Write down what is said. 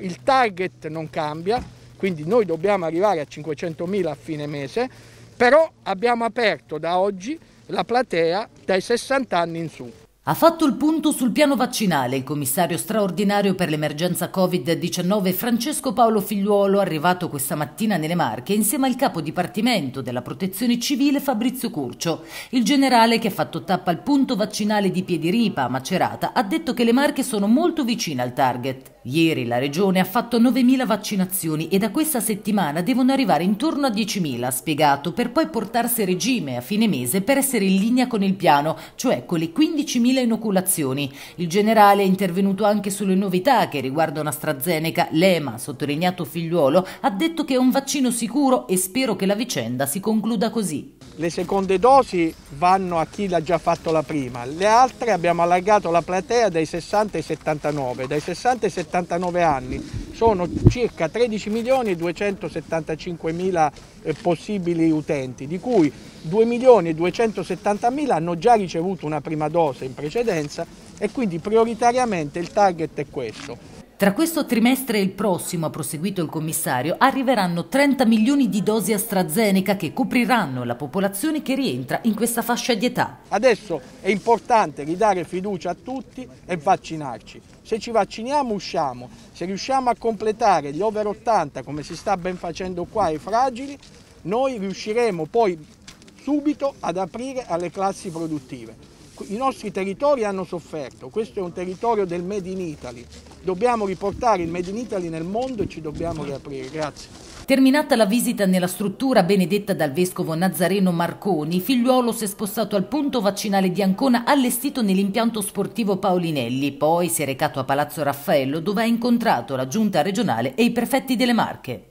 Il target non cambia, quindi noi dobbiamo arrivare a 500.000 a fine mese, però abbiamo aperto da oggi la platea dai 60 anni in su. Ha fatto il punto sul piano vaccinale il commissario straordinario per l'emergenza Covid-19 Francesco Paolo Figliuolo, arrivato questa mattina nelle Marche insieme al capo dipartimento della protezione civile Fabrizio Curcio. Il generale che ha fatto tappa al punto vaccinale di Piediripa a Macerata ha detto che le Marche sono molto vicine al target. Ieri la regione ha fatto 9.000 vaccinazioni e da questa settimana devono arrivare intorno a 10.000, ha spiegato, per poi portarsi a regime a fine mese per essere in linea con il piano, cioè con le 15.000 inoculazioni. Il generale è intervenuto anche sulle novità che riguardano AstraZeneca. L'EMA, sottolineato figliuolo, ha detto che è un vaccino sicuro e spero che la vicenda si concluda così. Le seconde dosi vanno a chi l'ha già fatto la prima, le altre abbiamo allargato la platea dai 60 ai 79, dai 60 ai 79 79 anni. Sono circa 13 milioni e 275 mila eh, possibili utenti, di cui 2 milioni e 270 mila hanno già ricevuto una prima dose in precedenza e quindi prioritariamente il target è questo. Tra questo trimestre e il prossimo, ha proseguito il commissario, arriveranno 30 milioni di dosi AstraZeneca che copriranno la popolazione che rientra in questa fascia di età. Adesso è importante ridare fiducia a tutti e vaccinarci. Se ci vacciniamo usciamo, se riusciamo a completare gli over 80 come si sta ben facendo qua ai fragili, noi riusciremo poi subito ad aprire alle classi produttive i nostri territori hanno sofferto, questo è un territorio del Made in Italy, dobbiamo riportare il Made in Italy nel mondo e ci dobbiamo riaprire. Grazie. Terminata la visita nella struttura benedetta dal vescovo Nazareno Marconi, Figliuolo si è spostato al punto vaccinale di Ancona allestito nell'impianto sportivo Paolinelli, poi si è recato a Palazzo Raffaello dove ha incontrato la giunta regionale e i prefetti delle Marche.